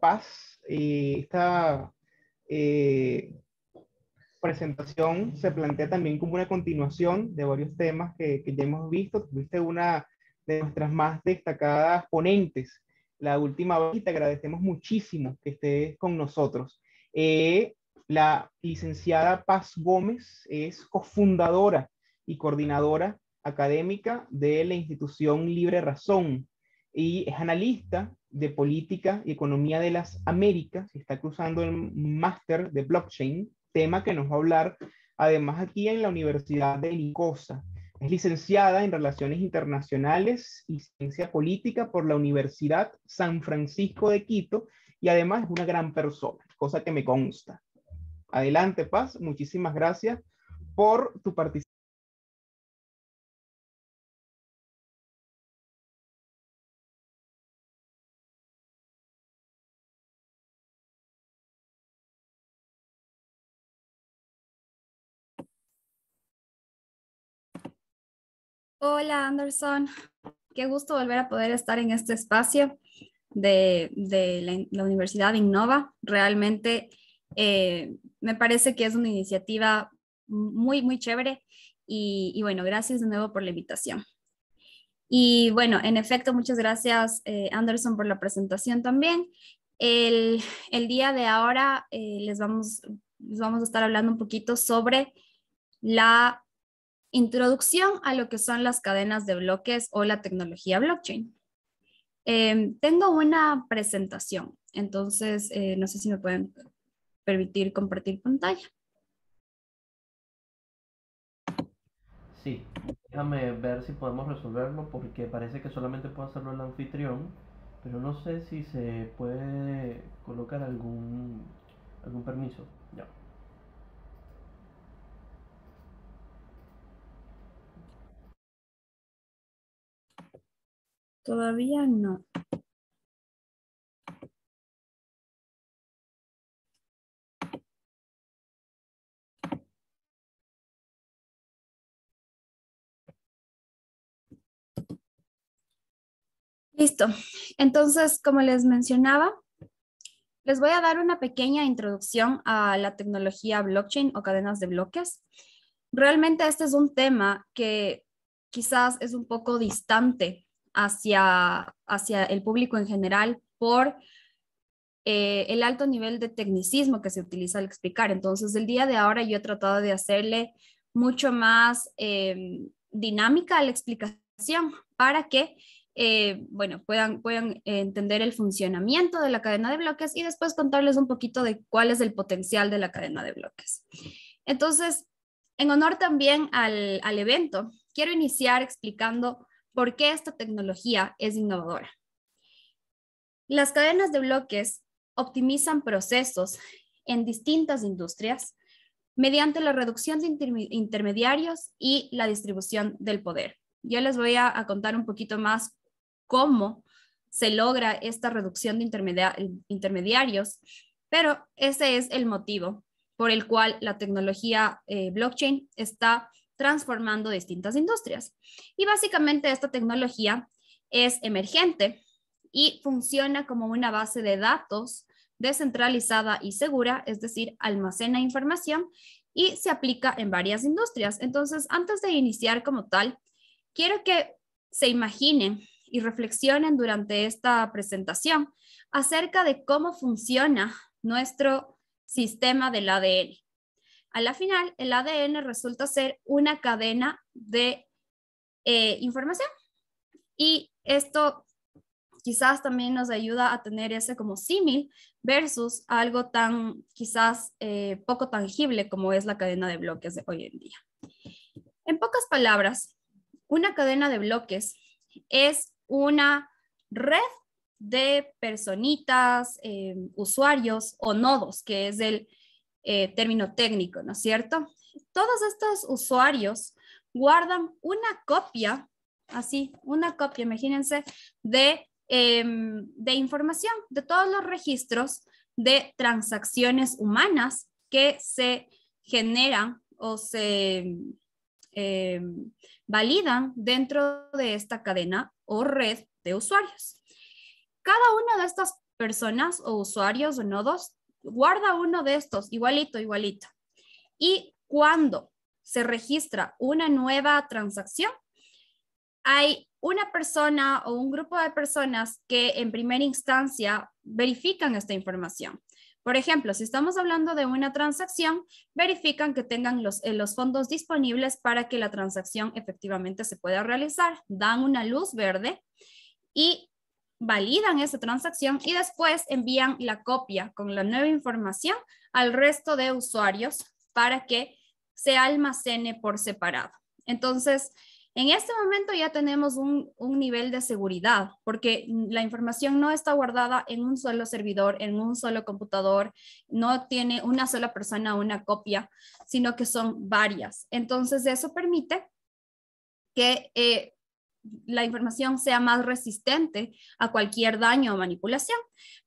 paz. Eh, esta eh, presentación se plantea también como una continuación de varios temas que, ya hemos visto. Tuviste una de nuestras más destacadas ponentes la última vez. Te agradecemos muchísimo que estés con nosotros. Eh, la licenciada Paz Gómez es cofundadora y coordinadora académica de la institución Libre Razón, y es analista de política y economía de las Américas y está cruzando el máster de blockchain, tema que nos va a hablar además aquí en la Universidad de Licosa. Es licenciada en Relaciones Internacionales y Ciencia Política por la Universidad San Francisco de Quito y además es una gran persona, cosa que me consta. Adelante, Paz, muchísimas gracias por tu participación. Hola Anderson, qué gusto volver a poder estar en este espacio de, la, Universidad Innova. Realmente eh, me parece que es una iniciativa muy, muy chévere y, bueno, gracias de nuevo por la invitación. Y bueno, en efecto, muchas gracias eh, Anderson por la presentación también. El, día de ahora eh, les, vamos, les vamos a estar hablando un poquito sobre la Introducción a lo que son las cadenas de bloques o la tecnología blockchain. Em, tengo una presentación, entonces eh, no sé si me pueden permitir compartir pantalla. Sí, déjame ver si podemos resolverlo porque parece que solamente puede hacerlo el anfitrión, pero no sé si se puede colocar algún, algún permiso. Todavía no. Listo. Entonces, como les mencionaba, les voy a dar una pequeña introducción a la tecnología blockchain o cadenas de bloques. Realmente este es un tema que quizás es un poco distante hacia, hacia el público en general por eh, el alto nivel de tecnicismo que se utiliza al explicar. Entonces, el día de ahora yo he tratado de hacerle mucho más eh, dinámica a la explicación para que eh, bueno, puedan, puedan entender el funcionamiento de la cadena de bloques y después contarles un poquito de cuál es el potencial de la cadena de bloques. Entonces, en honor también al, al evento, quiero iniciar explicando por qué esta tecnología es innovadora. Las cadenas de bloques optimizan procesos en distintas industrias mediante la reducción de intermediarios y la distribución del poder. Yo les voy a, contar un poquito más cómo se logra esta reducción de intermediarios, pero ese es el motivo por el cual la tecnología eh, blockchain está transformando distintas industrias. Y básicamente esta tecnología es emergente y funciona como una base de datos descentralizada y segura, es decir, almacena información y se aplica en varias industrias. Entonces, antes de iniciar como tal, quiero que se imaginen y reflexionen durante esta presentación acerca de cómo funciona nuestro sistema del ADN. A la final, el ADN resulta ser una cadena de eh, información. Y esto quizás también nos ayuda a tener ese como símil versus algo tan quizás eh, poco tangible como es la cadena de bloques de hoy en día. En pocas palabras, una cadena de bloques es una red de personitas, eh, usuarios o nodos, que es el, eh, término técnico, ¿no es cierto? Todos estos usuarios guardan una copia, así, una copia, imagínense, de, em, de información de todos los registros de transacciones humanas que se generan o se em, validan dentro de esta cadena o red de usuarios. Cada una de estas personas o usuarios o nodos guarda uno de estos, igualito, igualito. Y cuando se registra una nueva transacción, hay una persona o un grupo de personas que en primera instancia verifican esta información. Por ejemplo, si estamos hablando de una transacción, verifican que tengan los, eh, fondos disponibles para que la transacción efectivamente se pueda realizar, dan una luz verde y validan esa transacción y después envían la copia con la nueva información al resto de usuarios para que se almacene por separado. Entonces, en este momento ya tenemos un, nivel de seguridad porque la información no está guardada en un solo servidor, en un solo computador, no tiene una sola persona una copia, sino que son varias. Entonces, eso permite que eh, la información sea más resistente a cualquier daño o manipulación.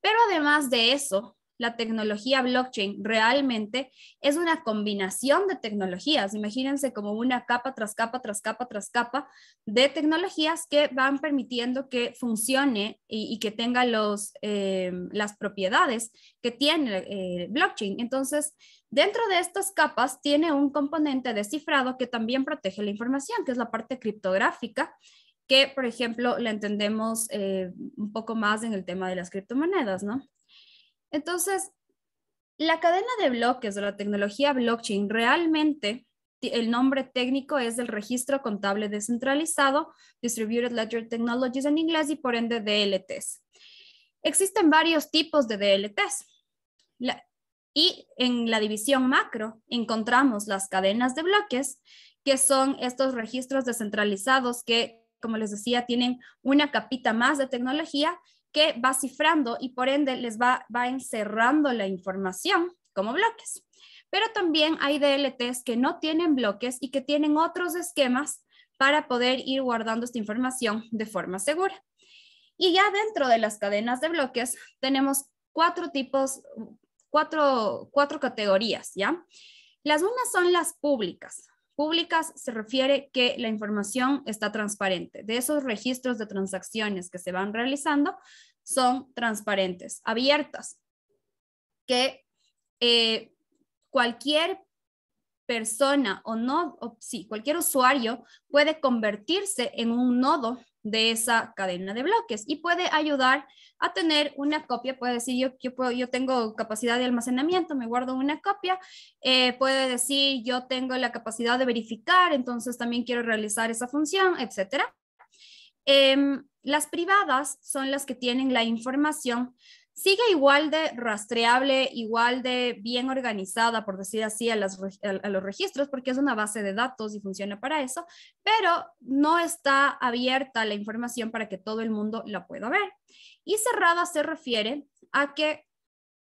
Pero además de eso, la tecnología blockchain realmente es una combinación de tecnologías. Imagínense como una capa tras capa, tras capa, tras capa de tecnologías que van permitiendo que funcione y, que tenga los, em, las propiedades que tiene el eh, blockchain. Entonces, dentro de estas capas tiene un componente descifrado que también protege la información, que es la parte criptográfica que, por ejemplo, la entendemos eh, un poco más en el tema de las criptomonedas, ¿no? Entonces, la cadena de bloques de la tecnología blockchain realmente el nombre técnico es el Registro Contable Descentralizado, Distributed Ledger Technologies en inglés y por ende DLTs. Existen varios tipos de DLTs. y en la división macro encontramos las cadenas de bloques, que son estos registros descentralizados que como les decía, tienen una capita más de tecnología que va cifrando y por ende les va, encerrando la información como bloques. Pero también hay DLTs que no tienen bloques y que tienen otros esquemas para poder ir guardando esta información de forma segura. Y ya dentro de las cadenas de bloques tenemos cuatro tipos, cuatro, cuatro categorías, ¿ya? Las unas son las públicas, públicas se refiere que la información está transparente. De esos registros de transacciones que se van realizando son transparentes, abiertas, que eh, cualquier persona o no, o, sí, cualquier usuario puede convertirse en un nodo de esa cadena de bloques y puede ayudar a tener una copia. Puede decir, yo, yo, tengo capacidad de almacenamiento, me guardo una copia. Eh, puede decir, yo tengo la capacidad de verificar, entonces también quiero realizar esa función, etcétera. Em, las privadas son las que tienen la información sigue igual de rastreable, igual de bien organizada, por decir así, a, los registros, porque es una base de datos y funciona para eso, pero no está abierta la información para que todo el mundo la pueda ver. Y cerrada se refiere a que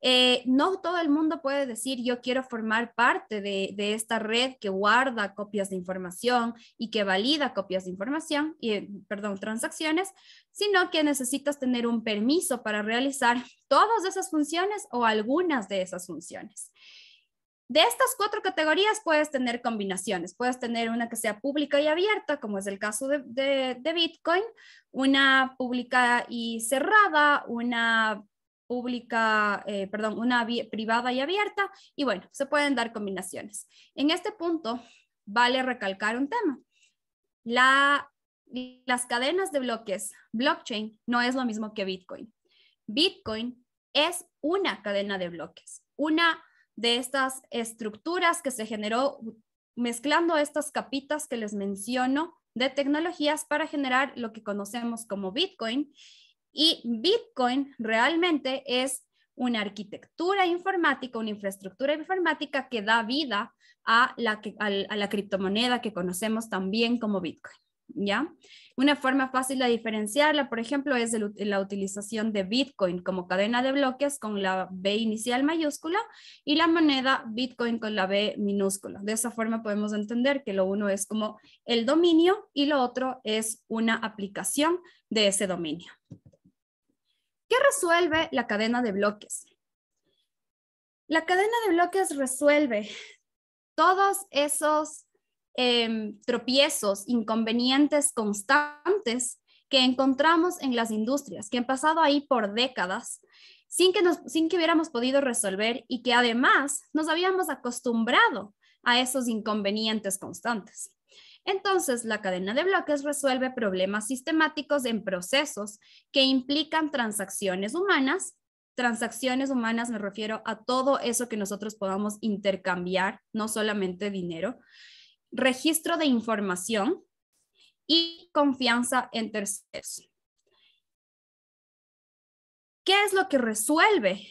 eh, no todo el mundo puede decir yo quiero formar parte de, esta red que guarda copias de información y que valida copias de información, y, eh, perdón, transacciones, sino que necesitas tener un permiso para realizar todas esas funciones o algunas de esas funciones. De estas cuatro categorías puedes tener combinaciones. Puedes tener una que sea pública y abierta, como es el caso de, de Bitcoin, una pública y cerrada, una pública, eh, perdón, una privada y abierta, y bueno, se pueden dar combinaciones. En este punto, vale recalcar un tema. La, las cadenas de bloques blockchain no es lo mismo que Bitcoin. Bitcoin es una cadena de bloques, una de estas estructuras que se generó mezclando estas capitas que les menciono de tecnologías para generar lo que conocemos como Bitcoin y Bitcoin realmente es una arquitectura informática, una infraestructura informática que da vida a la, criptomoneda que conocemos también como Bitcoin. ¿Ya? Una forma fácil de diferenciarla, por ejemplo, es la utilización de Bitcoin como cadena de bloques con la B inicial mayúscula y la moneda Bitcoin con la B minúscula. De esa forma podemos entender que lo uno es como el dominio y lo otro es una aplicación de ese dominio. ¿Qué resuelve la cadena de bloques? La cadena de bloques resuelve todos esos em, tropiezos, inconvenientes constantes que encontramos en las industrias, que han pasado ahí por décadas sin que, nos, sin que hubiéramos podido resolver y que además nos habíamos acostumbrado a esos inconvenientes constantes. Entonces, la cadena de bloques resuelve problemas sistemáticos en procesos que implican transacciones humanas. Transacciones humanas me refiero a todo eso que nosotros podamos intercambiar, no solamente dinero, registro de información y confianza en terceros. ¿Qué es lo que resuelve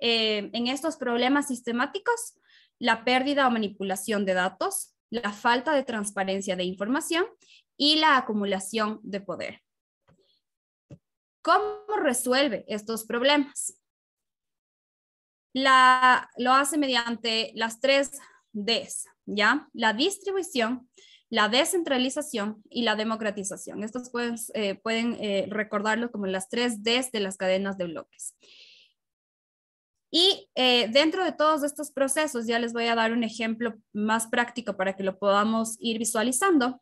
eh, en estos problemas sistemáticos? La pérdida o manipulación de datos, la falta de transparencia de información y la acumulación de poder. ¿Cómo resuelve estos problemas? La, lo hace mediante las tres Ds, ¿ya? La distribución, la descentralización y la democratización. Estos pueden eh, eh, recordarlo como las tres Ds de las cadenas de bloques. Y eh, dentro de todos estos procesos, ya les voy a dar un ejemplo más práctico para que lo podamos ir visualizando.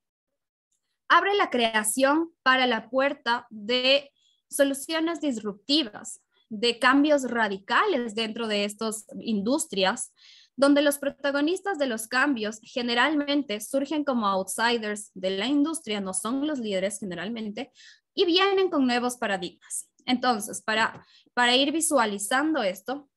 Abre la creación para la puerta de soluciones disruptivas, de cambios radicales dentro de estas industrias, donde los protagonistas de los cambios generalmente surgen como outsiders de la industria, no son los líderes generalmente, y vienen con nuevos paradigmas. Entonces, para, para ir visualizando esto,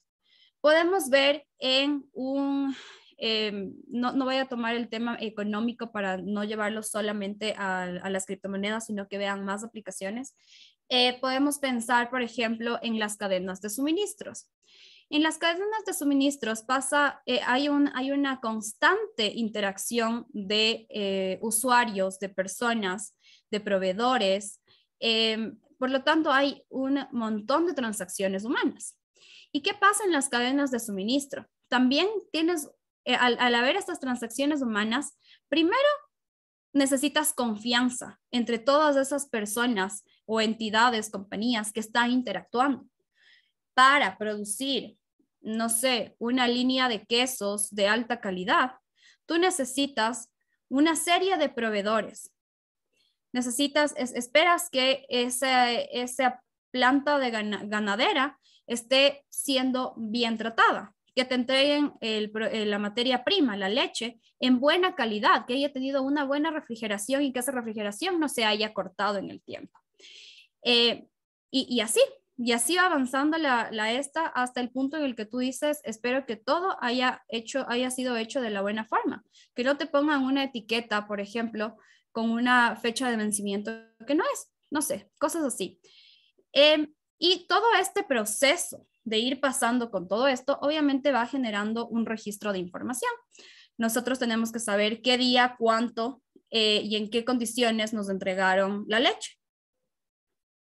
podemos ver en un, em, no, no, voy a tomar el tema económico para no llevarlo solamente a, las criptomonedas, sino que vean más aplicaciones. Eh, podemos pensar, por ejemplo, en las cadenas de suministros. En las cadenas de suministros pasa, eh, hay, un, hay una constante interacción de eh, usuarios, de personas, de proveedores. Em, por lo tanto, hay un montón de transacciones humanas. ¿Y qué pasa en las cadenas de suministro? También tienes, eh, al, haber estas transacciones humanas, primero necesitas confianza entre todas esas personas o entidades, compañías que están interactuando para producir, no sé, una línea de quesos de alta calidad. Tú necesitas una serie de proveedores. Necesitas, esperas que esa planta de ganadera esté siendo bien tratada, que te entreguen eh, la materia prima, la leche, en buena calidad, que haya tenido una buena refrigeración y que esa refrigeración no se haya cortado en el tiempo. Eh, y, así, y así va avanzando la, esta hasta el punto en el que tú dices, espero que todo haya, hecho, haya sido hecho de la buena forma, que no te pongan una etiqueta, por ejemplo, con una fecha de vencimiento que no es, no sé, cosas así. Em, y todo este proceso de ir pasando con todo esto, obviamente va generando un registro de información. Nosotros tenemos que saber qué día, cuánto eh, y en qué condiciones nos entregaron la leche.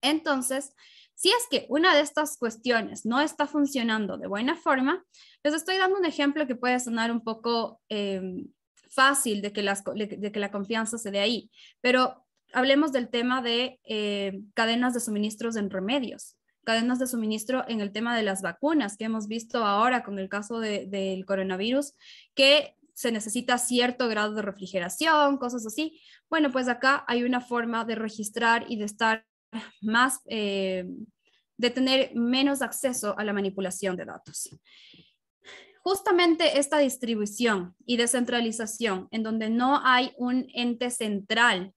Entonces, si es que una de estas cuestiones no está funcionando de buena forma, les estoy dando un ejemplo que puede sonar un poco em, fácil de que, que la confianza se dé ahí, pero hablemos del tema de eh, cadenas de suministros en remedios cadenas de suministro en el tema de las vacunas, que hemos visto ahora con el caso del coronavirus, que se necesita cierto grado de refrigeración, cosas así. Bueno, pues acá hay una forma de registrar y de estar más, eh, de tener menos acceso a la manipulación de datos. Justamente esta distribución y descentralización, en donde no hay un ente central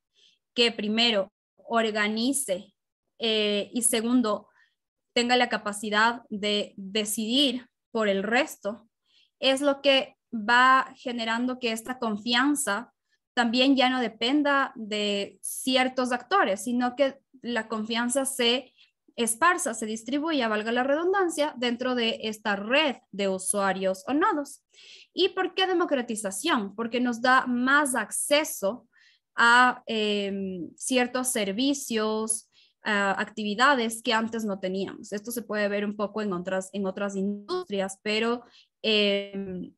que primero organice eh, y segundo tenga la capacidad de decidir por el resto, es lo que va generando que esta confianza también ya no dependa de ciertos actores, sino que la confianza se esparza, se distribuya, valga la redundancia, dentro de esta red de usuarios o nodos. ¿Y por qué democratización? Porque nos da más acceso a eh, ciertos servicios, Ah, actividades que antes no teníamos. Esto se puede ver un poco en otras, en otras industrias, pero... Em,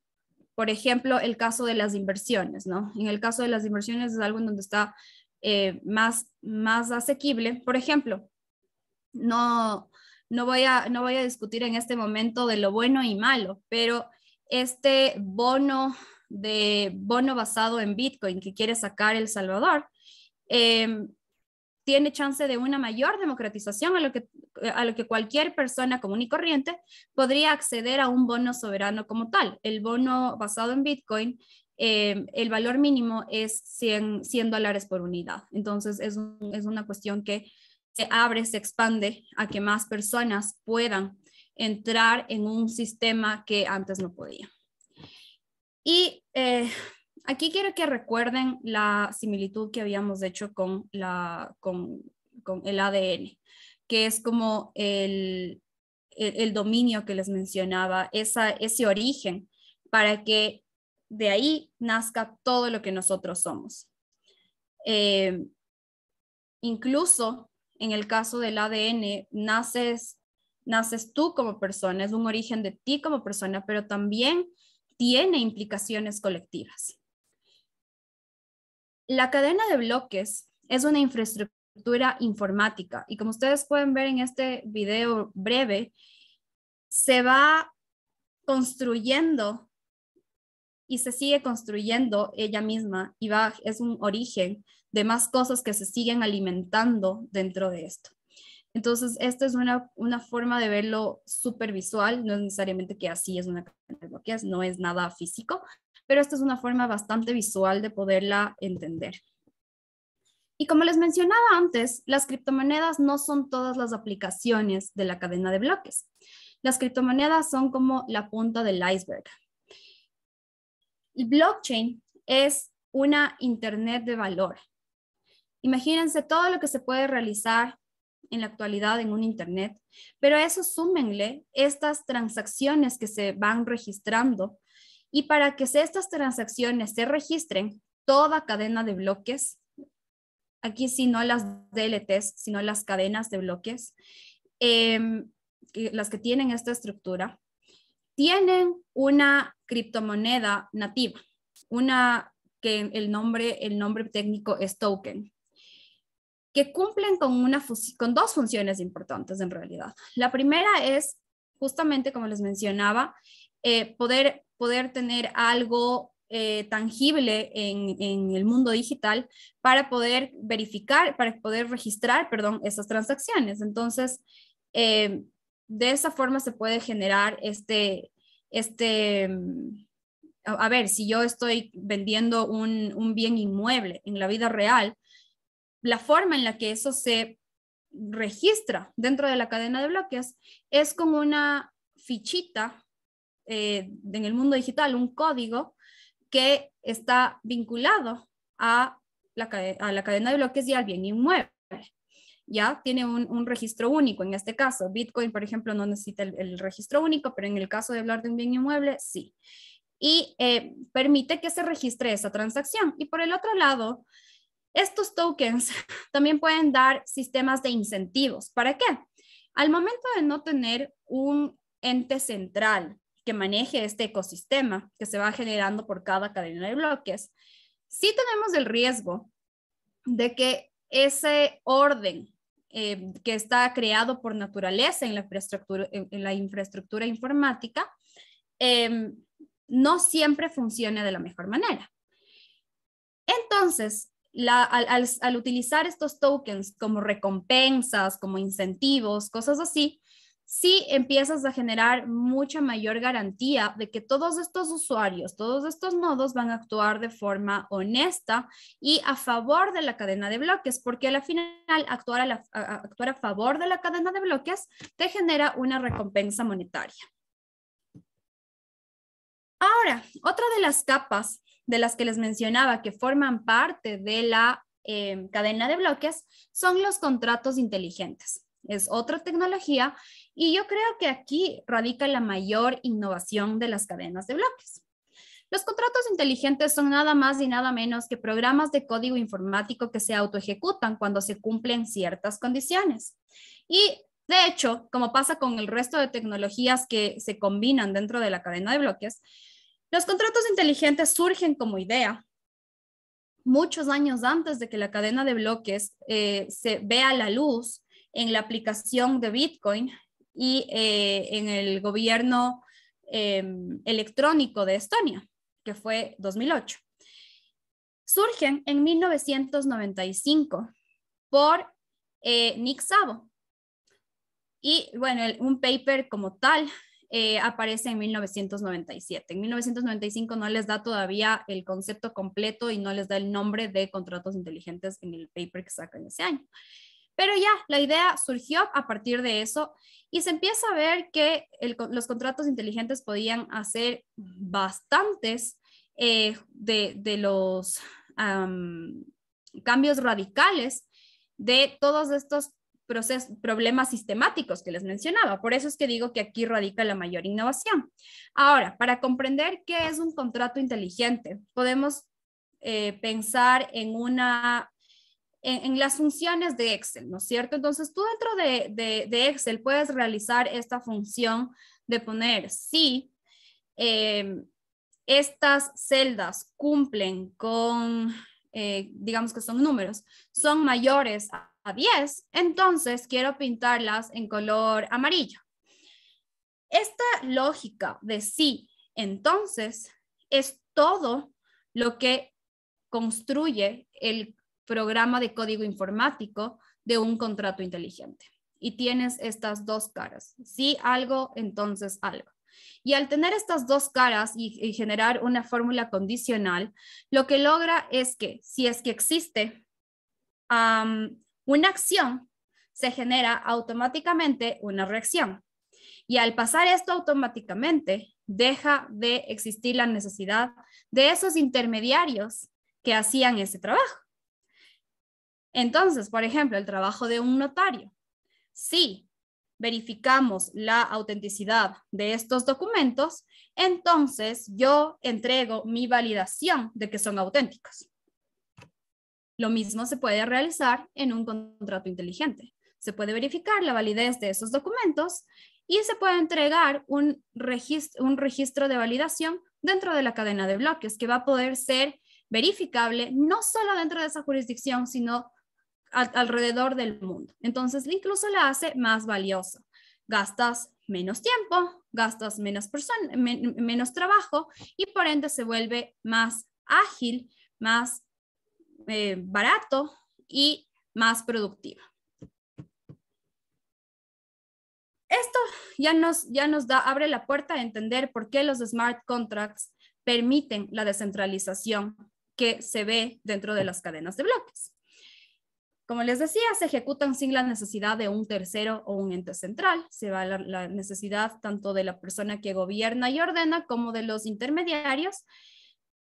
por ejemplo, el caso de las inversiones, ¿no? En el caso de las inversiones es algo en donde está eh, más, más asequible. Por ejemplo, no, no, voy a, no voy a discutir en este momento de lo bueno y malo, pero este bono, de, bono basado en Bitcoin que quiere sacar El Salvador, eh, tiene chance de una mayor democratización a lo que, a lo que cualquier persona común y corriente podría acceder a un bono soberano como tal. El bono basado en Bitcoin, em, el valor mínimo es 100, dólares por unidad. Entonces es, una cuestión que se abre, se expande a que más personas puedan entrar en un sistema que antes no podía. Y eh, Aquí quiero que recuerden la similitud que habíamos hecho con, el ADN, que es como el, dominio que les mencionaba, ese origen, para que de ahí nazca todo lo que nosotros somos. Eh, incluso en el caso del ADN, naces tú como persona, es un origen de ti como persona, pero también tiene implicaciones colectivas. La cadena de bloques es una infraestructura informática y como ustedes pueden ver en este video breve, se va construyendo y se sigue construyendo ella misma y va, es un origen de más cosas que se siguen alimentando dentro de esto. Entonces, esta es una, forma de verlo supervisual, no es necesariamente que así es una cadena de bloques, no es nada físico, pero esta es una forma bastante visual de poderla entender. Y como les mencionaba antes, las criptomonedas no son todas las aplicaciones de la cadena de bloques. Las criptomonedas son como la punta del iceberg. El blockchain es una internet de valor. Imagínense todo lo que se puede realizar en la actualidad en un internet, pero a eso súmenle estas transacciones que se van registrando y para que estas transacciones se registren, toda cadena de bloques, aquí si no las DLTs, sino las cadenas de bloques, em, las que tienen esta estructura, tienen una criptomoneda nativa, una que el nombre, el nombre técnico es token, que cumplen con, una, con dos funciones importantes en realidad. La primera es, justamente como les mencionaba, eh, poder, poder tener algo eh, tangible en, el mundo digital para poder verificar, para poder registrar, perdón, esas transacciones. Entonces, eh, de esa forma se puede generar este, este, mm, a ver, si yo estoy vendiendo un, un bien inmueble en la vida real, la forma en la que eso se registra dentro de la cadena de bloques es con una fichita eh, en el mundo digital, un código que está vinculado a la, cadena de bloques y al bien inmueble. Ya tiene un, registro único en este caso. Bitcoin, por ejemplo, no necesita el, registro único, pero en el caso de hablar de un bien inmueble, sí. Y eh, permite que se registre esa transacción. Y por el otro lado, estos tokens también pueden dar sistemas de incentivos. ¿Para qué? Al momento de no tener un ente central que maneje este ecosistema que se va generando por cada cadena de bloques, sí tenemos el riesgo de que ese orden eh, que está creado por naturaleza en la infraestructura, en, la infraestructura informática eh, no siempre funcione de la mejor manera. Entonces, al utilizar estos tokens como recompensas, como incentivos, cosas así, sí empiezas a generar mucha mayor garantía de que todos estos usuarios, todos estos nodos van a actuar de forma honesta y a favor de la cadena de bloques, porque al final actuar a, la, a, actuar a favor de la cadena de bloques te genera una recompensa monetaria. Ahora, otra de las capas de las que les mencionaba que forman parte de la em, cadena de bloques son los contratos inteligentes. Es otra tecnología y yo creo que aquí radica la mayor innovación de las cadenas de bloques. Los contratos inteligentes son nada más y nada menos que programas de código informático que se autoejecutan cuando se cumplen ciertas condiciones. Y de hecho, como pasa con el resto de tecnologías que se combinan dentro de la cadena de bloques, los contratos inteligentes surgen como idea muchos años antes de que la cadena de bloques eh, se vea la luz en la aplicación de Bitcoin y eh, en el gobierno em, electrónico de Estonia, que fue 2008. Surgen en 1995 por eh, Nick Savo. Y bueno, un paper como tal eh, aparece en 1997. En 1995 no les da todavía el concepto completo y no les da el nombre de contratos inteligentes en el paper que sacan ese año. Pero ya, la idea surgió a partir de eso y se empieza a ver que los contratos inteligentes podían hacer bastantes eh, de, los cambios radicales de todos estos procesos, problemas sistemáticos que les mencionaba. Por eso es que digo que aquí radica la mayor innovación. Ahora, para comprender qué es un contrato inteligente, podemos eh, pensar en una en, las funciones de Excel, ¿no es cierto? Entonces tú dentro de, Excel puedes realizar esta función de poner si em, estas celdas cumplen con, eh, digamos que son números, son mayores a, a 10, entonces quiero pintarlas en color amarillo. Esta lógica de sí, entonces, es todo lo que construye el programa de código informático de un contrato inteligente. Y tienes estas dos caras. Si algo, entonces algo. Y al tener estas dos caras y, generar una fórmula condicional, lo que logra es que si es que existe una acción, se genera automáticamente una reacción. Y al pasar esto automáticamente, deja de existir la necesidad de esos intermediarios que hacían ese trabajo. Entonces, por ejemplo, el trabajo de un notario. Si verificamos la autenticidad de estos documentos, entonces yo entrego mi validación de que son auténticos. Lo mismo se puede realizar en un contrato inteligente. Se puede verificar la validez de esos documentos y se puede entregar un registro, un registro de validación dentro de la cadena de bloques que va a poder ser verificable no solo dentro de esa jurisdicción, sino alrededor del mundo. Entonces, incluso la hace más valiosa. Gastas menos tiempo, gastas menos, menos trabajo y por ende se vuelve más ágil, más eh, barato y más productiva. Esto ya nos, ya nos da, abre la puerta a entender por qué los smart contracts permiten la descentralización que se ve dentro de las cadenas de bloques. Como les decía, se ejecutan sin la necesidad de un tercero o un ente central. Se va la, la necesidad tanto de la persona que gobierna y ordena como de los intermediarios.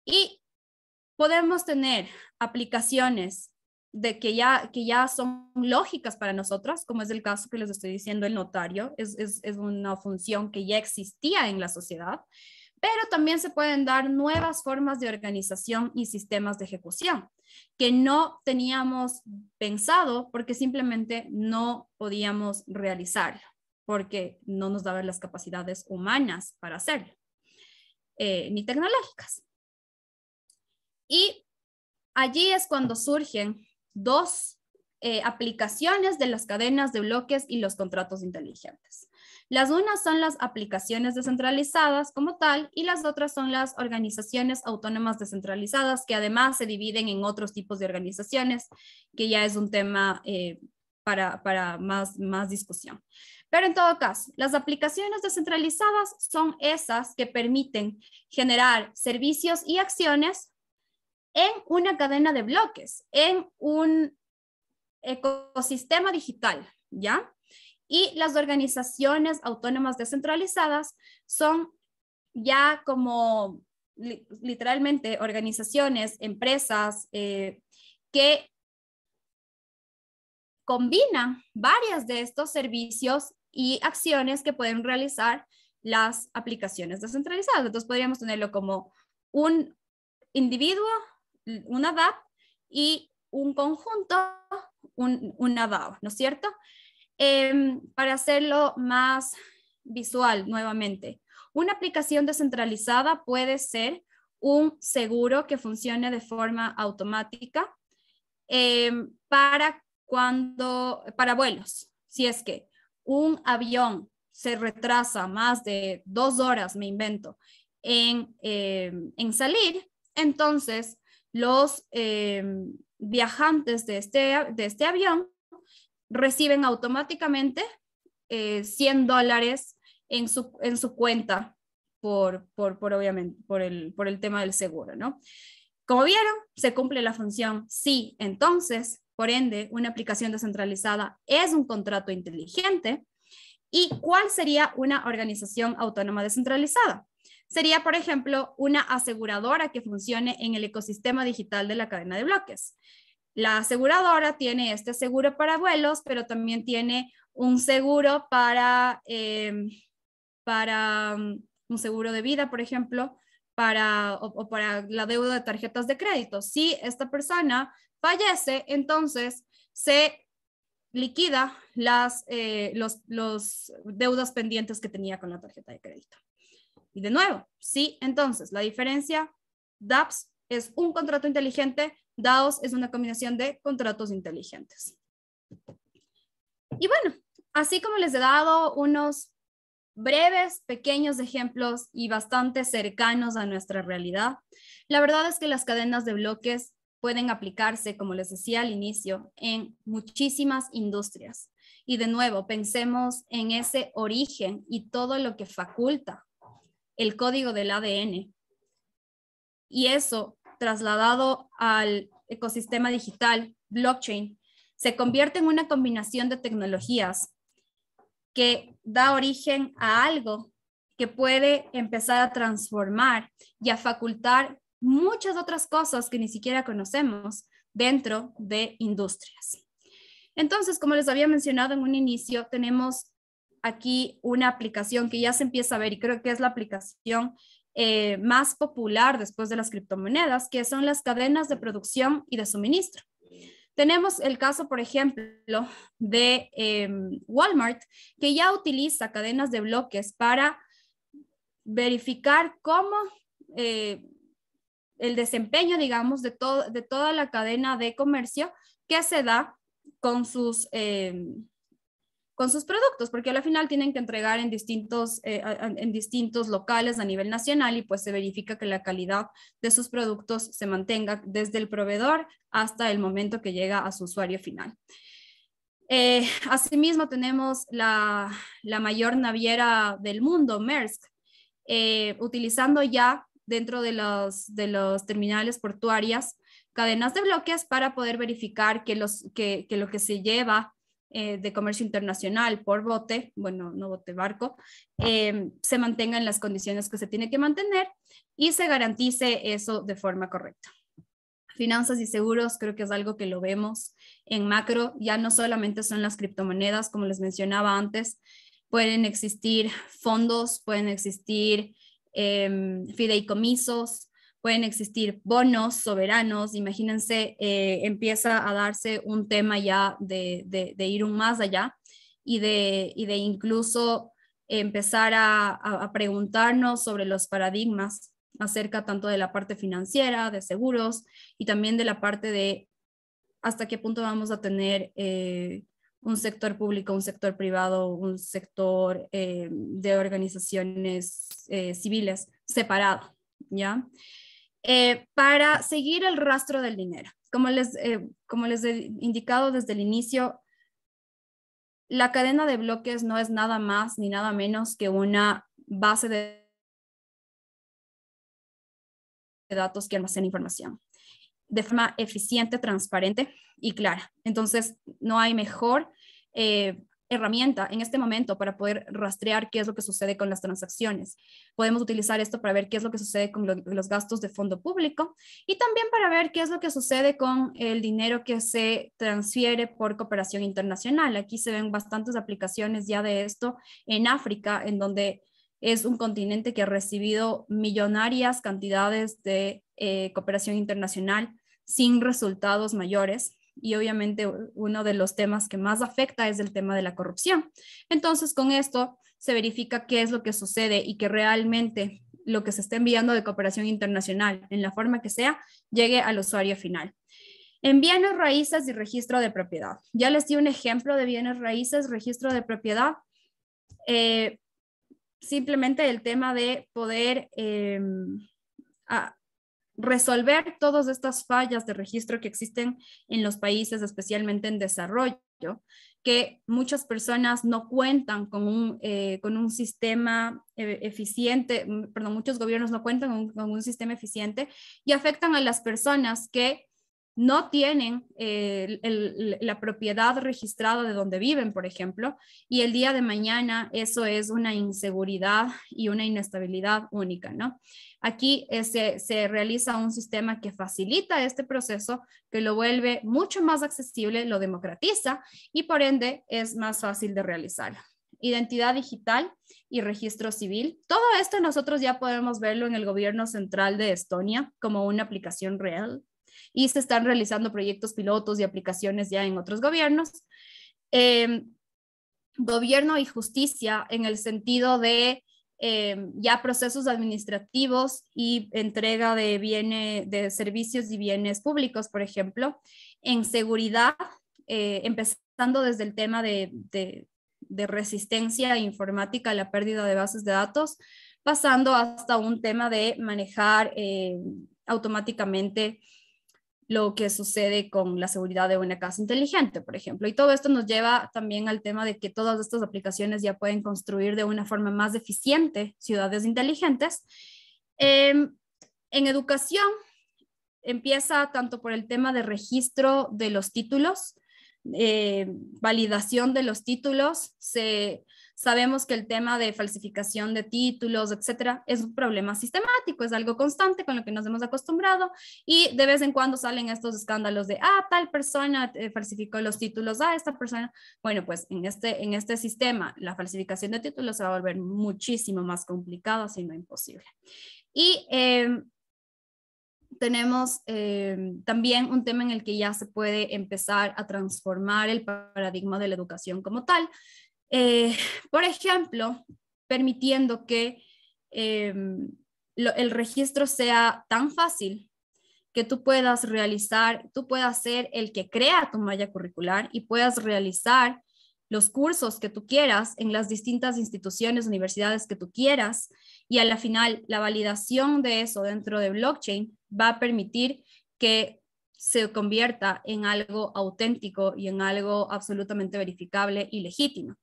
Y podemos tener aplicaciones de que ya, que ya son lógicas para nosotros, como es el caso que les estoy diciendo, el notario es, una función que ya existía en la sociedad, pero también se pueden dar nuevas formas de organización y sistemas de ejecución que no teníamos pensado porque simplemente no podíamos realizarlo, porque no nos daban las capacidades humanas para hacerlo, eh, ni tecnológicas. Y allí es cuando surgen dos eh, aplicaciones de las cadenas de bloques y los contratos inteligentes. Las unas son las aplicaciones descentralizadas como tal y las otras son las organizaciones autónomas descentralizadas que además se dividen en otros tipos de organizaciones, que ya es un tema eh, para, más discusión. Pero en todo caso, las aplicaciones descentralizadas son esas que permiten generar servicios y acciones en una cadena de bloques, en un ecosistema digital, ¿ya? Y las organizaciones autónomas descentralizadas son ya como literalmente organizaciones, empresas eh, que combinan varias de estos servicios y acciones que pueden realizar las aplicaciones descentralizadas. Entonces podríamos tenerlo como un individuo, una DAP y un conjunto, un, una DAO, ¿no es cierto? Em, para hacerlo más visual nuevamente, una aplicación descentralizada puede ser un seguro que funcione de forma automática em, para cuando, para vuelos. Si es que un avión se retrasa más de dos horas, me invento, en, em, salir, entonces los viajantes de este, de este avión reciben automáticamente 100 eh, dólares en su, cuenta por, obviamente, por, el, tema del seguro, ¿no? Como vieron, se cumple la función sí. Entonces, por ende, una aplicación descentralizada es un contrato inteligente. ¿Y cuál sería una organización autónoma descentralizada? Sería, por ejemplo, una aseguradora que funcione en el ecosistema digital de la cadena de bloques la aseguradora tiene este seguro para vuelos, pero también tiene un seguro para, em, para um, un seguro de vida, por ejemplo, para, o, para la deuda de tarjetas de crédito. Si esta persona fallece, entonces se liquida las eh, los, los deudas pendientes que tenía con la tarjeta de crédito. Y de nuevo, sí, entonces la diferencia DAPS es un contrato inteligente, DAOs es una combinación de contratos inteligentes. Y bueno, así como les he dado unos breves, pequeños ejemplos y bastante cercanos a nuestra realidad, la verdad es que las cadenas de bloques pueden aplicarse, como les decía al inicio, en muchísimas industrias. Y de nuevo, pensemos en ese origen y todo lo que faculta el código del ADN, y eso, trasladado al ecosistema digital, blockchain, se convierte en una combinación de tecnologías que da origen a algo que puede empezar a transformar y a facultar muchas otras cosas que ni siquiera conocemos dentro de industrias. Entonces, como les había mencionado en un inicio, tenemos aquí una aplicación que ya se empieza a ver y creo que es la aplicación eh, más popular después de las criptomonedas, que son las cadenas de producción y de suministro. Tenemos el caso, por ejemplo, de eh, Walmart, que ya utiliza cadenas de bloques para verificar cómo eh, el desempeño, digamos, de, toda la cadena de comercio que se da con sus, con sus productos, porque al final tienen que entregar en distintos, eh, en distintos locales a nivel nacional y pues se verifica que la calidad de sus productos se mantenga desde el proveedor hasta el momento que llega a su usuario final. Eh, asimismo, tenemos la, mayor naviera del mundo, Maersk, eh, utilizando ya dentro de los, de los terminales portuarias cadenas de bloques para poder verificar que, los, que lo que se lleva eh, de comercio internacional por bote, bueno, no bote barco, eh, se mantenga en las condiciones que se tiene que mantener y se garantice eso de forma correcta. Finanzas y seguros creo que es algo que lo vemos en macro, ya no solamente son las criptomonedas, como les mencionaba antes, pueden existir fondos, pueden existir em, fideicomisos, pueden existir bonos soberanos, imagínense, eh, empieza a darse un tema ya de, de, ir un más allá y de, y de incluso empezar a, a, preguntarnos sobre los paradigmas acerca tanto de la parte financiera, de seguros y también de la parte de hasta qué punto vamos a tener eh, un sector público, un sector privado, un sector eh, de organizaciones civiles separado, ¿ya? Eh, para seguir el rastro del dinero. Como les, eh, como les he indicado desde el inicio, la cadena de bloques no es nada más ni nada menos que una base de datos que almacena información de forma eficiente, transparente y clara. Entonces, no hay mejor eh, herramienta en este momento para poder rastrear qué es lo que sucede con las transacciones. Podemos utilizar esto para ver qué es lo que sucede con los gastos de fondo público y también para ver qué es lo que sucede con el dinero que se transfiere por cooperación internacional. Aquí se ven bastantes aplicaciones ya de esto en África, en donde es un continente que ha recibido millonarias cantidades de eh, cooperación internacional sin resultados mayores y obviamente uno de los temas que más afecta es el tema de la corrupción. Entonces, con esto se verifica qué es lo que sucede y que realmente lo que se está enviando de cooperación internacional, en la forma que sea, llegue al usuario final. En bienes raíces y registro de propiedad. Ya les di un ejemplo de bienes raíces, registro de propiedad. Eh, simplemente el tema de poder eh, resolver todas estas fallas de registro que existen en los países, especialmente en desarrollo, que muchas personas no cuentan con un, eh, con un sistema eh, eficiente, perdón, muchos gobiernos no cuentan con un sistema eficiente y afectan a las personas que no tienen eh, la propiedad registrada de donde viven, por ejemplo, y el día de mañana eso es una inseguridad y una inestabilidad única, ¿no? Aquí eh, se, se, realiza un sistema que facilita este proceso, que lo vuelve mucho más accesible, lo democratiza y por ende es más fácil de realizar. Identidad digital y registro civil. Todo esto nosotros ya podemos verlo en el gobierno central de Estonia como una aplicación real y se están realizando proyectos pilotos y aplicaciones ya en otros gobiernos. Eh, gobierno y justicia en el sentido de eh, ya procesos administrativos y entrega de bienes, de servicios y bienes públicos, por ejemplo, en seguridad, eh, empezando desde el tema de, de, resistencia informática a la pérdida de bases de datos, pasando hasta un tema de manejar automáticamente lo que sucede con la seguridad de una casa inteligente, por ejemplo. Y todo esto nos lleva también al tema de que todas estas aplicaciones ya pueden construir de una forma más eficiente ciudades inteligentes. Em, en educación empieza tanto por el tema de registro de los títulos, eh, validación de los títulos, se Sabemos que el tema de falsificación de títulos, etcétera, es un problema sistemático, es algo constante con lo que nos hemos acostumbrado y de vez en cuando salen estos escándalos de, ah, tal persona eh, falsificó los títulos, a ah, esta persona. Bueno, pues en este, en este sistema la falsificación de títulos se va a volver muchísimo más complicada, si no imposible. Y em, tenemos em, también un tema en el que ya se puede empezar a transformar el paradigma de la educación como tal, eh, por ejemplo, permitiendo que em, el registro sea tan fácil que tú puedas realizar, tú puedas ser el que crea tu malla curricular y puedas realizar los cursos que tú quieras en las distintas instituciones, universidades que tú quieras y a la final la validación de eso dentro de blockchain va a permitir que se convierta en algo auténtico y en algo absolutamente verificable y legítimo.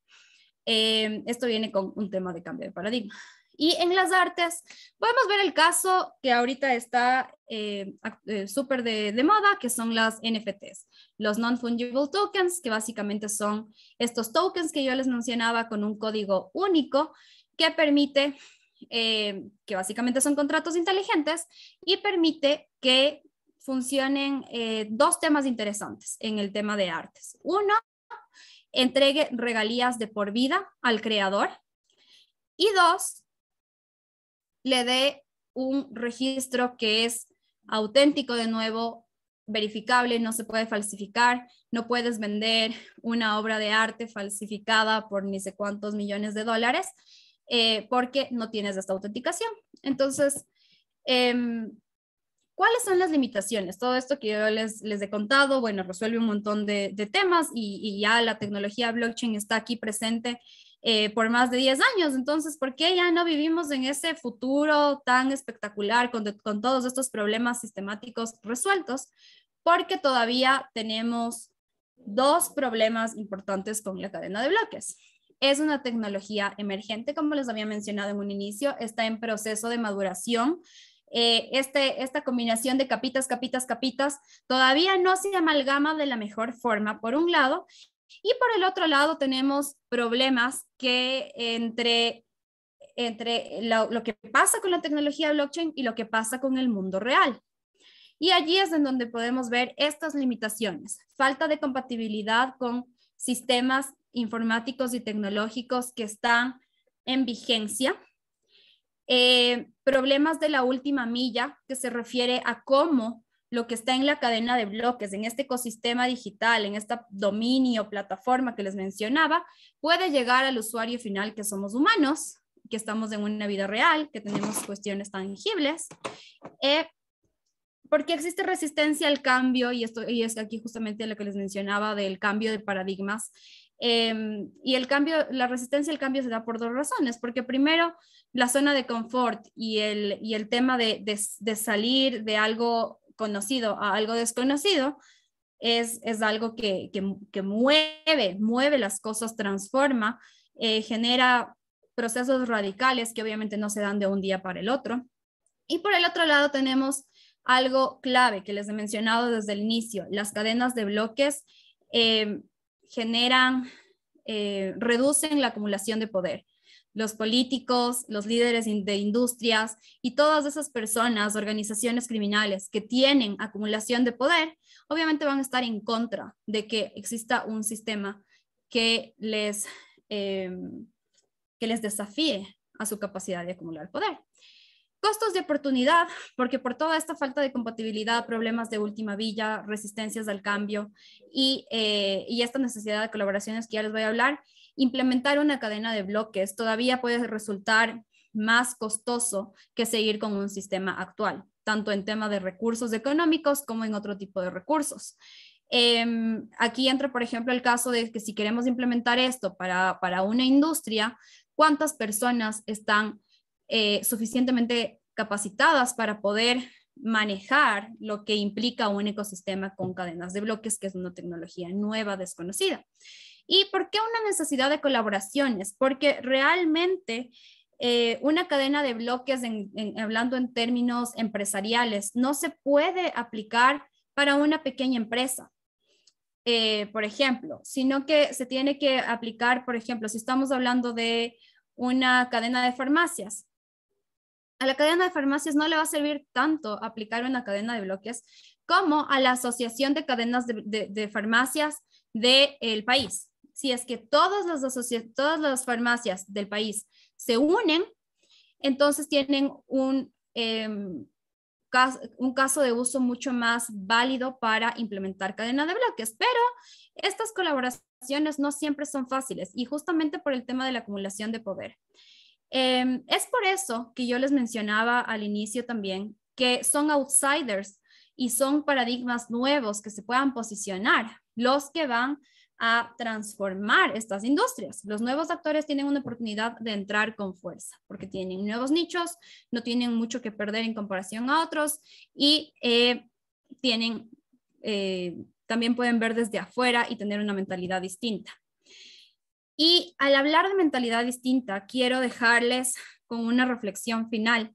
Em, esto viene con un tema de cambio de paradigma. Y en las artes podemos ver el caso que ahorita está eh, eh, súper de, moda, que son las NFTs, los non-fungible tokens, que básicamente son estos tokens que yo les mencionaba con un código único que permite, em, que básicamente son contratos inteligentes y permite que funcionen eh, dos temas interesantes en el tema de artes. Uno, entregue regalías de por vida al creador. Y dos, le dé un registro que es auténtico de nuevo, verificable, no se puede falsificar, no puedes vender una obra de arte falsificada por ni sé cuántos millones de dólares eh, porque no tienes esta autenticación. Entonces, em, ¿Cuáles son las limitaciones? Todo esto que yo les, les he contado, bueno, resuelve un montón de, temas y, ya la tecnología blockchain está aquí presente eh, por más de 10 años. Entonces, ¿por qué ya no vivimos en ese futuro tan espectacular con, con todos estos problemas sistemáticos resueltos? Porque todavía tenemos dos problemas importantes con la cadena de bloques. Es una tecnología emergente, como les había mencionado en un inicio, está en proceso de maduración. Eh, este, esta combinación de capitas, capitas, capitas todavía no se amalgama de la mejor forma, por un lado, y por el otro lado tenemos problemas que entre lo, lo que pasa con la tecnología blockchain y lo que pasa con el mundo real. Y allí es en donde podemos ver estas limitaciones, falta de compatibilidad con sistemas informáticos y tecnológicos que están en vigencia eh, problemas de la última milla, que se refiere a cómo lo que está en la cadena de bloques, en este ecosistema digital, en esta dominio, plataforma que les mencionaba, puede llegar al usuario final que somos humanos, que estamos en una vida real, que tenemos cuestiones tangibles, eh, porque existe resistencia al cambio, y, esto, y es aquí justamente lo que les mencionaba del cambio de paradigmas, eh, y el cambio, la resistencia al cambio se da por dos razones, porque primero la zona de confort y el, tema de, salir de algo conocido a algo desconocido es, algo que, mueve, mueve las cosas, transforma, eh, genera procesos radicales que obviamente no se dan de un día para el otro. Y por el otro lado tenemos algo clave que les he mencionado desde el inicio, las cadenas de bloques eh, generan, eh, reducen la acumulación de poder los políticos, los líderes de industrias y todas esas personas, organizaciones criminales que tienen acumulación de poder, obviamente van a estar en contra de que exista un sistema que les, em, que les desafíe a su capacidad de acumular poder. Costos de oportunidad, porque por toda esta falta de compatibilidad, problemas de última villa, resistencias al cambio y eh, esta necesidad de colaboraciones que ya les voy a hablar, Implementar una cadena de bloques todavía puede resultar más costoso que seguir con un sistema actual, tanto en tema de recursos económicos como en otro tipo de recursos. Em, aquí entra, por ejemplo, el caso de que si queremos implementar esto para, una industria, ¿cuántas personas están eh, suficientemente capacitadas para poder manejar lo que implica un ecosistema con cadenas de bloques, que es una tecnología nueva, desconocida? ¿Y por qué una necesidad de colaboraciones? Porque realmente eh, una cadena de bloques, hablando en términos empresariales, no se puede aplicar para una pequeña empresa. Eh, por ejemplo, sino que se tiene que aplicar, por ejemplo, si estamos hablando de una cadena de farmacias, a la cadena de farmacias no le va a servir tanto aplicar una cadena de bloques como a la Asociación de Cadenas de, Farmacias del país si es que todas las, todas las farmacias del país se unen, entonces tienen un, em, caso, un caso de uso mucho más válido para implementar cadena de bloques, pero estas colaboraciones no siempre son fáciles y justamente por el tema de la acumulación de poder. Em, es por eso que yo les mencionaba al inicio también que son outsiders y son paradigmas nuevos que se puedan posicionar, los que van a transformar estas industrias. Los nuevos actores tienen una oportunidad de entrar con fuerza porque tienen nuevos nichos, no tienen mucho que perder en comparación a otros y eh, tienen, eh, también pueden ver desde afuera y tener una mentalidad distinta. Y al hablar de mentalidad distinta, quiero dejarles con una reflexión final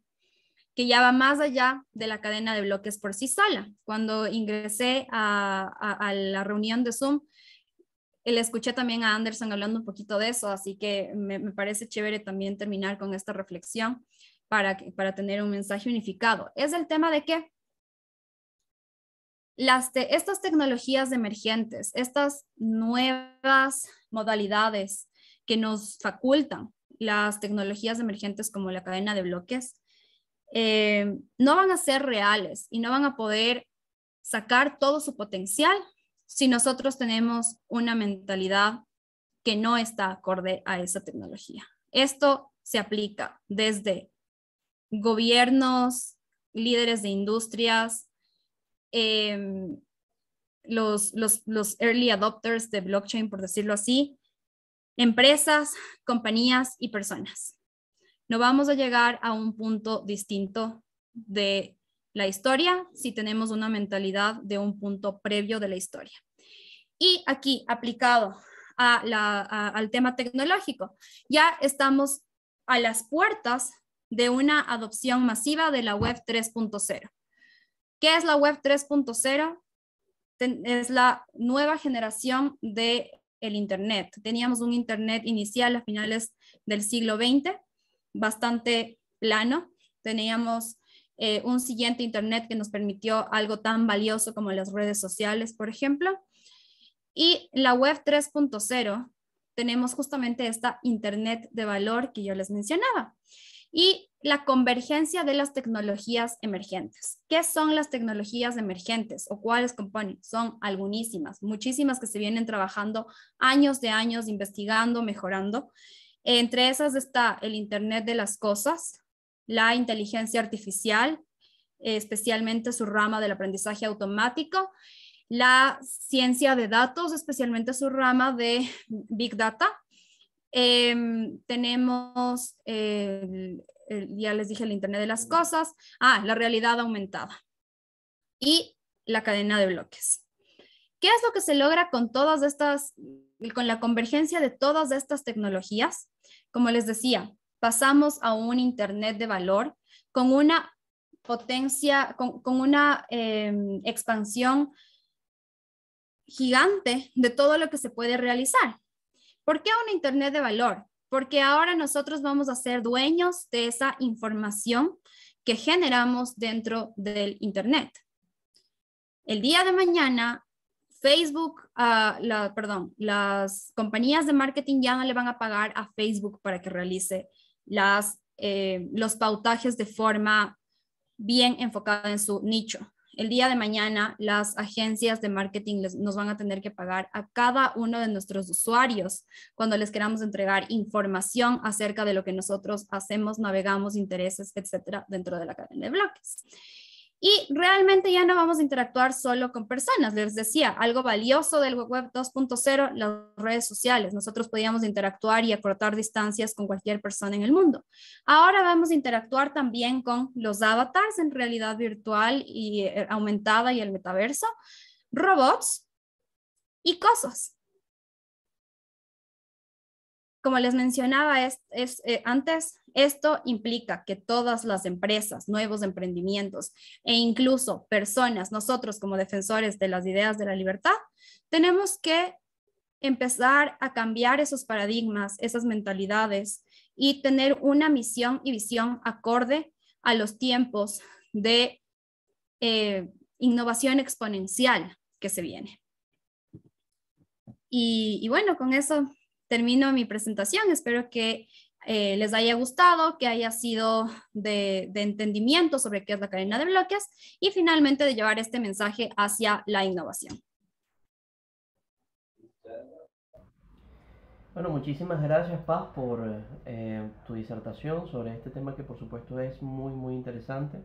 que ya va más allá de la cadena de bloques por sí sola. Cuando ingresé a la reunión de Zoom, le escuché también a Anderson hablando un poquito de eso, así que me, parece chévere también terminar con esta reflexión para, para tener un mensaje unificado. Es el tema de que las estas tecnologías emergentes, estas nuevas modalidades que nos facultan las tecnologías emergentes como la cadena de bloques, eh, no van a ser reales y no van a poder sacar todo su potencial si nosotros tenemos una mentalidad que no está acorde a esa tecnología. Esto se aplica desde gobiernos, líderes de industrias, em, los early adopters de blockchain, por decirlo así, empresas, compañías y personas. No vamos a llegar a un punto distinto de la historia si tenemos una mentalidad de un punto previo de la historia. Y aquí, aplicado al tema tecnológico, ya estamos a las puertas de una adopción masiva de la web 3.0. ¿Qué es la web 3.0? Es la nueva generación de el Internet. Teníamos un Internet inicial a finales del siglo XX, bastante plano. Teníamos eh, un siguiente Internet que nos permitió algo tan valioso como las redes sociales, por ejemplo. Y la web 3.0 tenemos justamente esta Internet de valor que yo les mencionaba. Y la convergencia de las tecnologías emergentes. ¿Qué son las tecnologías emergentes o cuáles componen? Son algunísimas, muchísimas que se vienen trabajando años de años, investigando, mejorando. Entre esas está el Internet de las Cosas, la inteligencia artificial, especialmente su rama del aprendizaje automático, la ciencia de datos, especialmente su rama de Big Data. Em, tenemos, ya les dije, el Internet de las Cosas, ah, la realidad aumentada y la cadena de bloques. ¿Qué es lo que se logra con todas estas, con la convergencia de todas estas tecnologías? Como les decía, pasamos a un Internet de valor con una potencia, con, una em, expansión gigante de todo lo que se puede realizar. ¿Por qué un Internet de valor? Porque ahora nosotros vamos a ser dueños de esa información que generamos dentro del Internet. El día de mañana Facebook, ah, perdón, las compañías de marketing ya no le van a pagar a Facebook para que realice las, eh, los pautajes de forma bien enfocada en su nicho. El día de mañana las agencias de marketing nos van a tener que pagar a cada uno de nuestros usuarios cuando les queramos entregar información acerca de lo que nosotros hacemos, navegamos, intereses, etcétera, dentro de la cadena de bloques. Y realmente ya no vamos a interactuar solo con personas. Les decía, algo valioso del web 2.0, las redes sociales. Nosotros podíamos interactuar y acortar distancias con cualquier persona en el mundo. Ahora vamos a interactuar también con los avatars en realidad virtual y eh, aumentada y el metaverso, robots y cosas. Como les mencionaba es, eh, antes, esto implica que todas las empresas, nuevos emprendimientos e incluso personas, nosotros como defensores de las ideas de la libertad, tenemos que empezar a cambiar esos paradigmas, esas mentalidades y tener una misión y visión acorde a los tiempos de eh, innovación exponencial que se viene. y, bueno, con eso termino mi presentación. Espero que eh, les haya gustado, que haya sido de, entendimiento sobre qué es la cadena de bloques y finalmente de llevar este mensaje hacia la innovación. Bueno, muchísimas gracias Paz por eh, tu disertación sobre este tema que por supuesto es muy muy interesante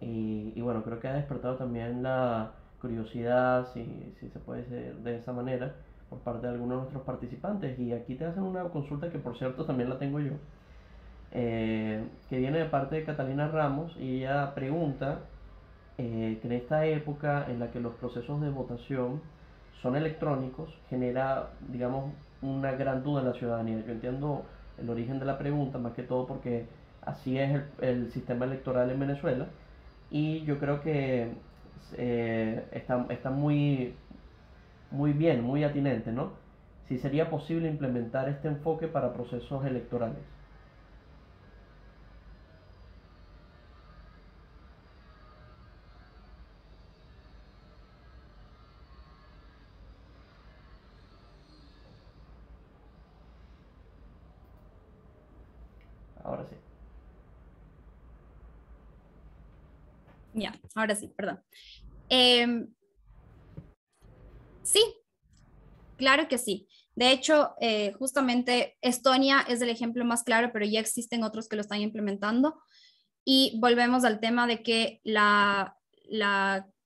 y, bueno, creo que ha despertado también la curiosidad, si, si se puede decir de esa manera, por parte de algunos de nuestros participantes. Y aquí te hacen una consulta que por cierto también la tengo yo, eh, que viene de parte de Catalina Ramos y ella pregunta eh, que en esta época en la que los procesos de votación son electrónicos, genera, digamos, una gran duda en la ciudadanía. Yo entiendo el origen de la pregunta, más que todo porque así es el, sistema electoral en Venezuela. Y yo creo que eh, está, está muy muy bien, muy atinente, ¿no? Si sería posible implementar este enfoque para procesos electorales. Ahora sí. Ya, ahora sí, perdón. Eh, Sí, claro que sí. De hecho, eh, justamente Estonia es el ejemplo más claro, pero ya existen otros que lo están implementando. Y volvemos al tema de que la,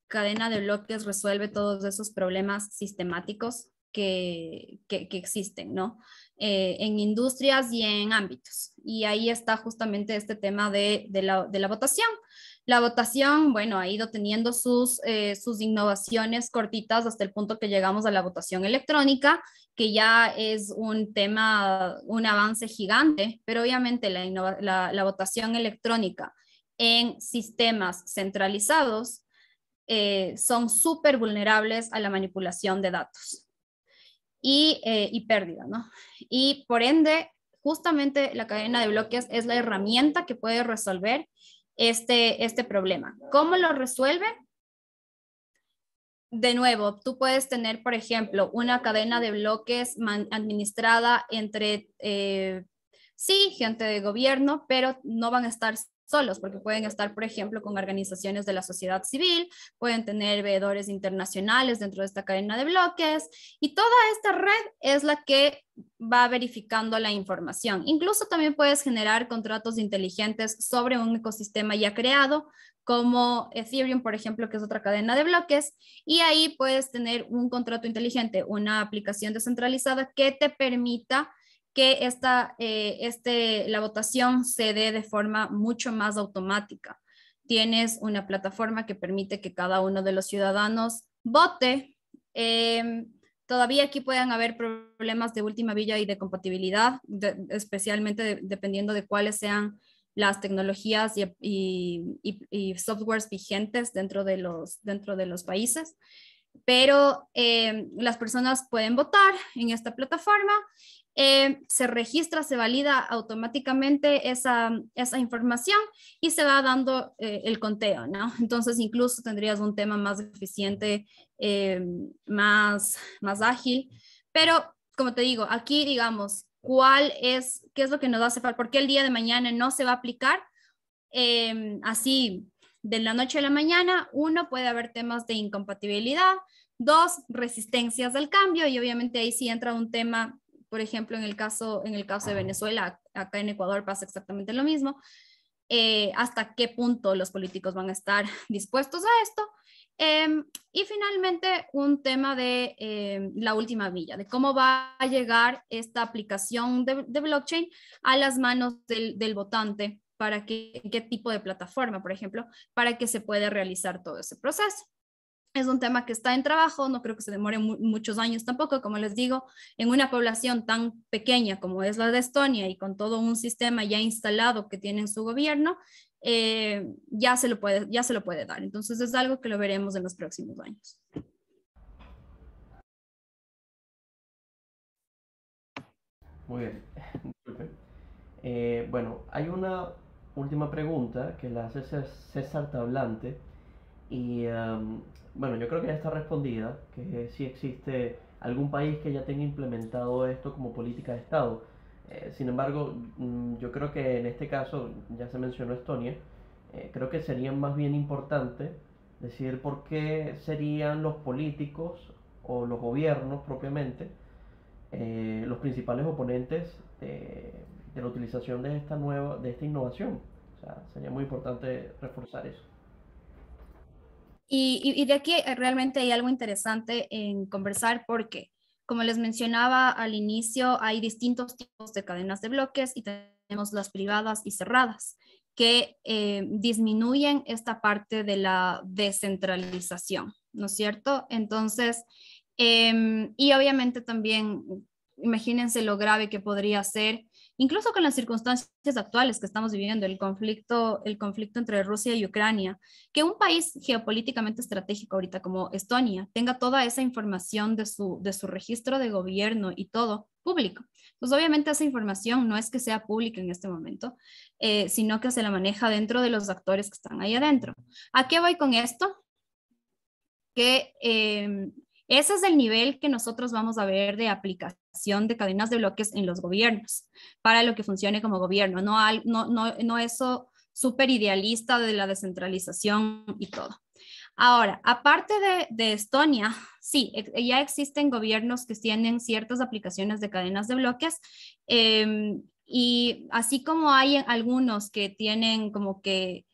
cadena de bloques resuelve todos esos problemas sistemáticos que, existen, ¿no? Eh, en industrias y en ámbitos. Y ahí está justamente este tema de, la, de la votación la votación, bueno, ha ido teniendo sus, eh, sus innovaciones cortitas hasta el punto que llegamos a la votación electrónica, que ya es un tema, un avance gigante, pero obviamente la, votación electrónica en sistemas centralizados eh, son súper vulnerables a la manipulación de datos y, eh, y pérdida, ¿no? Y por ende, justamente la cadena de bloques es la herramienta que puede resolver este, este, problema. ¿Cómo lo resuelve? De nuevo, tú puedes tener, por ejemplo, una cadena de bloques administrada entre, eh, sí, gente de gobierno, pero no van a estar solos, porque pueden estar, por ejemplo, con organizaciones de la sociedad civil, pueden tener veedores internacionales dentro de esta cadena de bloques y toda esta red es la que va verificando la información. Incluso también puedes generar contratos inteligentes sobre un ecosistema ya creado, como Ethereum, por ejemplo, que es otra cadena de bloques, y ahí puedes tener un contrato inteligente, una aplicación descentralizada que te permita que esta, eh, este, la votación se dé de forma mucho más automática. Tienes una plataforma que permite que cada uno de los ciudadanos vote. Em, todavía aquí pueden haber problemas de última villa y de compatibilidad, especialmente dependiendo de cuáles sean las tecnologías y, y, y, softwares vigentes dentro de los, dentro de los países pero eh, las personas pueden votar en esta plataforma, eh, se registra, se valida automáticamente esa, esa información y se va dando eh, el conteo, ¿no? Entonces incluso tendrías un tema más eficiente, más, más ágil, pero como te digo, aquí digamos, ¿cuál es, qué es lo que nos hace falta? ¿Por qué el día de mañana no se va a aplicar? así de la noche a la mañana, uno, puede haber temas de incompatibilidad, dos, resistencias al cambio y obviamente ahí sí entra un tema, por ejemplo, en el caso, en el caso de Venezuela, acá en Ecuador pasa exactamente lo mismo, eh, hasta qué punto los políticos van a estar dispuestos a esto. Em, y finalmente, un tema de em, la última villa, de cómo va a llegar esta aplicación de, blockchain a las manos del, del votante para qué, tipo de plataforma, por ejemplo, para que se pueda realizar todo ese proceso. Es un tema que está en trabajo, no creo que se demore muchos años tampoco, como les digo, en una población tan pequeña como es la de Estonia y con todo un sistema ya instalado que tiene su gobierno, eh, ya, se lo puede, ya se lo puede dar. Entonces es algo que lo veremos en los próximos años. Muy bien. Eh, bueno, hay una última pregunta que la hace César Tablante. Y em, bueno, yo creo que ya está respondida, que si existe algún país que ya tenga implementado esto como política de Estado. Eh, sin embargo, mm, yo creo que en este caso, ya se mencionó Estonia, eh, creo que sería más bien importante decir por qué serían los políticos o los gobiernos propiamente eh, los principales oponentes la utilización de esta nueva, de esta innovación. O sea, sería muy importante reforzar eso. Y, de aquí eh, realmente hay algo interesante en conversar porque, como les mencionaba al inicio, hay distintos tipos de cadenas de bloques y tenemos las privadas y cerradas que eh, disminuyen esta parte de la descentralización, ¿no es cierto? Entonces, em, y obviamente también, imagínense lo grave que podría ser incluso con las circunstancias actuales que estamos viviendo, el conflicto, el conflicto entre Rusia y Ucrania, que un país geopolíticamente estratégico ahorita como Estonia tenga toda esa información de su, de su registro de gobierno y todo público. Pues obviamente esa información no es que sea pública en este momento, eh, sino que se la maneja dentro de los actores que están ahí adentro. ¿A qué voy con esto? Que em, ese es el nivel que nosotros vamos a ver de aplicación de cadenas de bloques en los gobiernos, para lo que funcione como gobierno, no, no, eso súper idealista de la descentralización y todo. Ahora, aparte de, Estonia, sí, eh, ya existen gobiernos que tienen ciertas aplicaciones de cadenas de bloques. Em, y así como hay algunos que tienen como que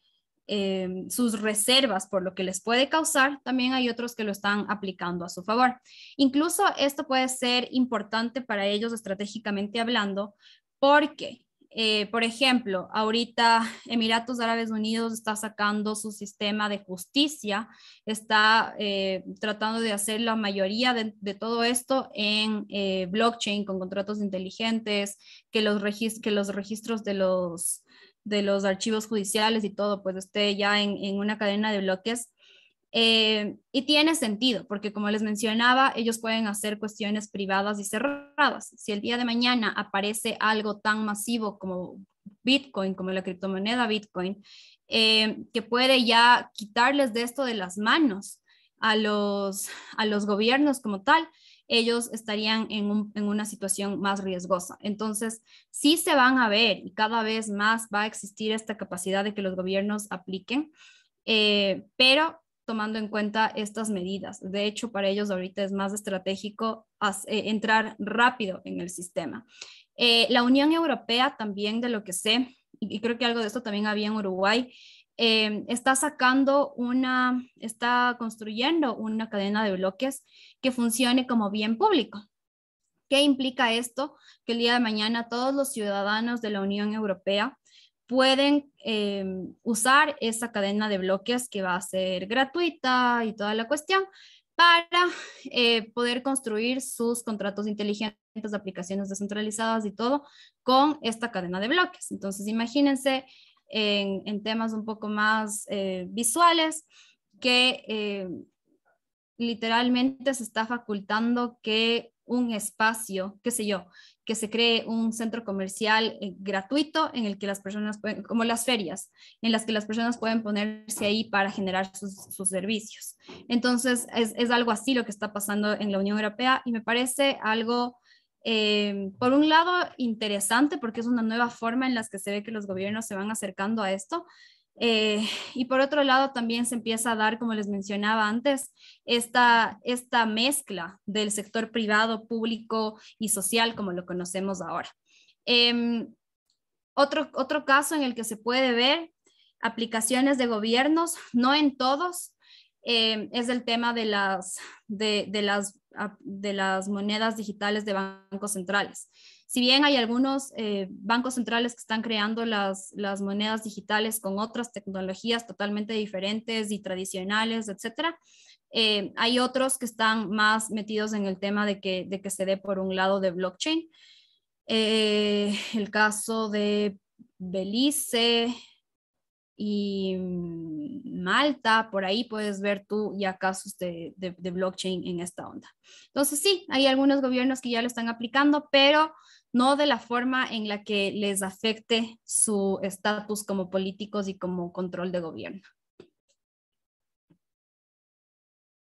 Em, sus reservas por lo que les puede causar, también hay otros que lo están aplicando a su favor. Incluso esto puede ser importante para ellos estratégicamente hablando, porque, eh, por ejemplo, ahorita Emiratos Árabes Unidos está sacando su sistema de justicia, está eh, tratando de hacer la mayoría de, todo esto en eh, blockchain, con contratos inteligentes, que los, que los registros de los de los archivos judiciales y todo, pues esté ya en, una cadena de bloques. Eh, y tiene sentido, porque como les mencionaba, ellos pueden hacer cuestiones privadas y cerradas. Si el día de mañana aparece algo tan masivo como Bitcoin, como la criptomoneda Bitcoin, eh, que puede ya quitarles de esto de las manos a los gobiernos como tal, ellos estarían en, una situación más riesgosa. Entonces, sí se van a ver y cada vez más va a existir esta capacidad de que los gobiernos apliquen, eh, pero tomando en cuenta estas medidas. De hecho, para ellos ahorita es más estratégico eh, entrar rápido en el sistema. Eh, la Unión Europea también, de lo que sé, y creo que algo de esto también había en Uruguay, Em, está sacando una, está construyendo una cadena de bloques que funcione como bien público. ¿Qué implica esto? Que el día de mañana todos los ciudadanos de la Unión Europea pueden em, usar esa cadena de bloques que va a ser gratuita y toda la cuestión para eh, poder construir sus contratos inteligentes, aplicaciones descentralizadas y todo con esta cadena de bloques. Entonces, imagínense en, temas un poco más eh, visuales, que eh, literalmente se está facultando que un espacio, qué sé yo, que se cree un centro comercial eh, gratuito en el que las personas pueden, como las ferias, en las que las personas pueden ponerse ahí para generar sus, sus servicios. Entonces, es, es, algo así lo que está pasando en la Unión Europea y me parece algo Em, por un lado, interesante porque es una nueva forma en la que se ve que los gobiernos se van acercando a esto. Eh, y por otro lado, también se empieza a dar, como les mencionaba antes, esta, esta mezcla del sector privado, público y social, como lo conocemos ahora. Em, otro, otro caso en el que se puede ver aplicaciones de gobiernos, no en todos, em, es el tema de las, de, de las de las monedas digitales de bancos centrales. Si bien hay algunos eh, bancos centrales que están creando las, monedas digitales con otras tecnologías totalmente diferentes y tradicionales, etcétera, eh, hay otros que están más metidos en el tema de que, se dé por un lado de blockchain. Eh, el caso de Belice, y mm, Malta, por ahí puedes ver tú ya casos de, blockchain en esta onda. Entonces sí, hay algunos gobiernos que ya lo están aplicando, pero no de la forma en la que les afecte su estatus como políticos y como control de gobierno.